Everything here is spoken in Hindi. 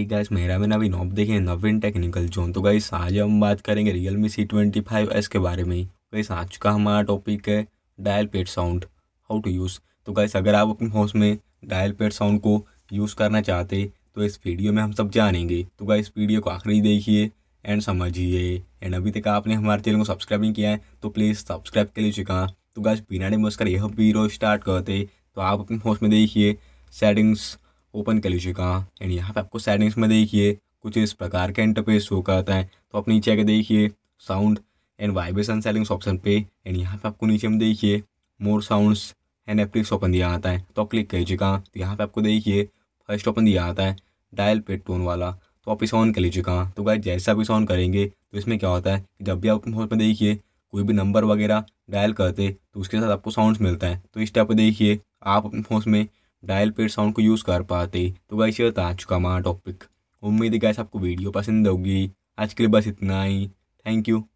एक गाइस मेरा में नवीन आप देखें नवीन टेक्निकल जोन तो गाइस आज हम बात करेंगे Realme C twenty five S के बारे में गाइस तो आज का हमारा टॉपिक है dial pad sound how to use तो गाइस अगर आप अपने हाउस में डायल पेड साउंड को यूज़ करना चाहते तो इस वीडियो में हम सब जानेंगे तो गाइस वीडियो को आखिरी देखिए एंड समझिए एंड अभी तक आपने हमारे चैनल को सब्सक्राइब नहीं किया है तो प्लीज़ सब्सक्राइब कर लीजिएगा तो गाइस बिना डेमोस कर यह वीडियो स्टार्ट करते तो आप अपने हाउस में देखिए सेटिंग्स ओपन कर लीजिएगा एंड यहाँ पे आपको सेटिंग्स में देखिए कुछ इस प्रकार का इंटरफेस शो करता है तो आप नीचे आके देखिए sound and vibration settings option पे एंड यहाँ पे आपको नीचे में देखिए मोर साउंड्स एंड एप्लिक्स ओपन दिया आता है तो आप क्लिक लीजिएगा तो यहाँ पर आपको देखिए फर्स्ट ऑप्शन दिया आता है डायल पे टोन वाला तो आप इसे ऑन कर लीजिएगा तो गाय जैसे आप इसे ऑन करेंगे तो इसमें क्या होता है कि जब भी आप फोन पर देखिए कोई भी नंबर वगैरह डायल करते तो उसके साथ आपको साउंड्स मिलता है तो इस टाइप पर देखिए आप अपने फोन में डायल पेड साउंड को यूज़ कर पाते तो गाइस ये था चुका का हमारा टॉपिक उम्मीद है गाइस आपको वीडियो पसंद होगी आज के लिए बस इतना ही थैंक यू